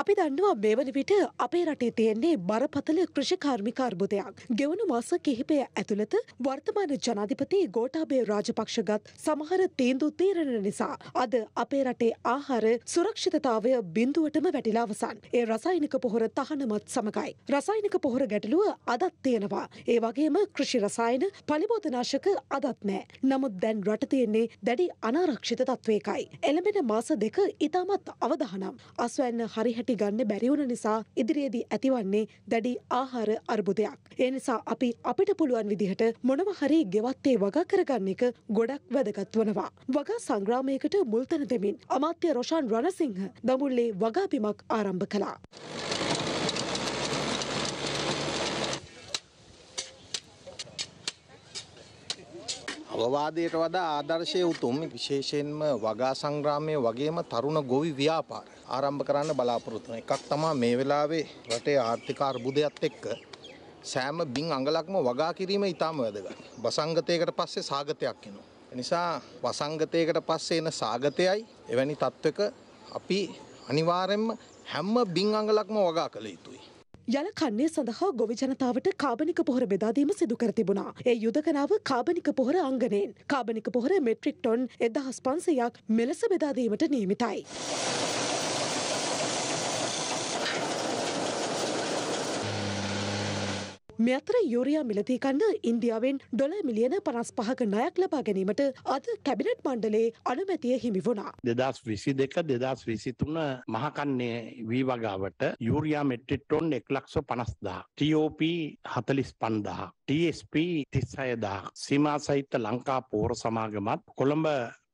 අපි දන්නවා මෙවැනි විට අපේ රටේ තියෙන්නේ බරපතල කෘෂිකාර්මික අර්බුදයක්. ගෙවුණු මාස කිහිපය ඇතුළත වර්තමාන ජනාධිපති ගෝඨාභය රාජපක්ෂගත් සමහර තීන්දු තීරණ නිසා අද අපේ රටේ ආහාර සුරක්ෂිතතාවය බිඳුවටම වැටිලා අවසන්. ඒ රසායනික පොහොර තහනමත් සමගයි. රසායනික පොහොර ගැටලුව අදත් තියෙනවා. ඒ වගේම කෘෂි රසායන පලිබෝධනාශක අදත් නෑ. නමුත් දැන් රට තියෙන්නේ දැඩි අනාරක්ෂිත තත්වයකයි. එළඹෙන මාස දෙක ඉතාමත් අවදානම්. අස්වැන්න හරිහැට තොපි ගන්න බැරිවුණ නිසා ඉදිරියේදී ඇතිවන්නේ දැඩි ආහාර අර්බුදයක්. ඒ නිසා අපි අපිට පුළුවන් විදිහට මොනව හරි ගෙවත්තේ වගා කරගන්න එක ගොඩක් වැදගත් වනවා. වගා සංග්‍රාමයකට මුල්තන දෙමින් අමාත්‍ය රොෂාන් රණසිංහ දමුල්ලේ වගාපිමක් ආරම්භ කළා. ප්‍රවාදයට වඩා ආදර්ශය උතුම් විශේෂයෙන්ම වගා සංග්‍රාමය වගේම තරුණ ගොවි ව්‍යාපාර ආරම්භ කරන්න බලාපොරොත්තුන එකක් තමා මේ වෙලාවේ රටේ ආර්ථික අර්බුදයක්ත් එක්ක සෑම බිං අඟලක්ම වගා කිරීම ඉතාම වැදගත්. වසංගතයකට පස්සේ සාගතයක් එනවා. නිසා වසංගතයකට පස්සේ එන සාගතයයි එවැනි තත්ත්වක අපි අනිවාර්යෙන්ම හැම බිං අඟලක්ම වගා කළ යුතුයි. යල කන්නේ සඳහා ගොවි ජනතාවට කාබනික පොහොර බෙදාදීම සිදු කර තිබුණා. ඒ යුදකනාව කාබනික පොහොර අංගනයෙන් කාබනික පොහොර මෙට්‍රික් ටොන් 1500ක් මෙලෙස බෙදාදීමට නියමිතයි. මේ අතර යුරයා මිලදී ගන්න ඉන්දියාවෙන් ඩොල මිලියන පනස් පහක ණයක් ලබා ගැනීමට අද කැබිනට් මණ්ඩලයේ අනුමැතිය හිමි වුණා. දෙදස් විසි දෙක දෙදස් විසිතුන මහකන්නේ වී වගාවට යුරයා මෙට්‍රිටොන් එක් ලක්ෂ පනස්දා TOP හතලිස් පන්දා TSP තිස්සයදා සීමා සහිත ලංකා පෝර සමාගමත් කොළඹ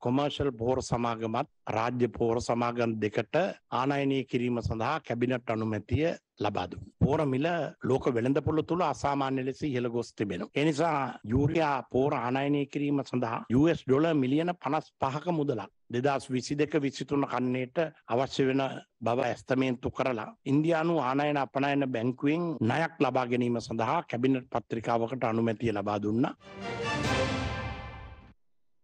කොමර්ෂල් පෝර සමාගමත් රාජ්‍ය පෝර සමාගම් දෙකට ආනයනය කිරීම සඳහා කැබිනට් අනුමැතිය ලබාදු. පෝර මිල ලෝක වෙළඳපොළ තුළ අසාමාන්‍ය ලෙස ඉහළ ගොස් තිබෙනවා. ඒ නිසා යූරියා පෝර ආනයනය කිරීම සඳහා US ඩොලර් මිලියන 55ක මුදලක් දෙදස් විසි දෙක විසිතුන කන්නේට අවශ්‍ය වෙන බව ඇස්තමේන්තු කරලා ඉන්දයානු ආනයන අපනයන බැංකුවෙන් නයක් ලබා ගැනීම සඳහා කැබිනට පත්‍රිකාවකට අනුමැතිය ලබා දුන්නා.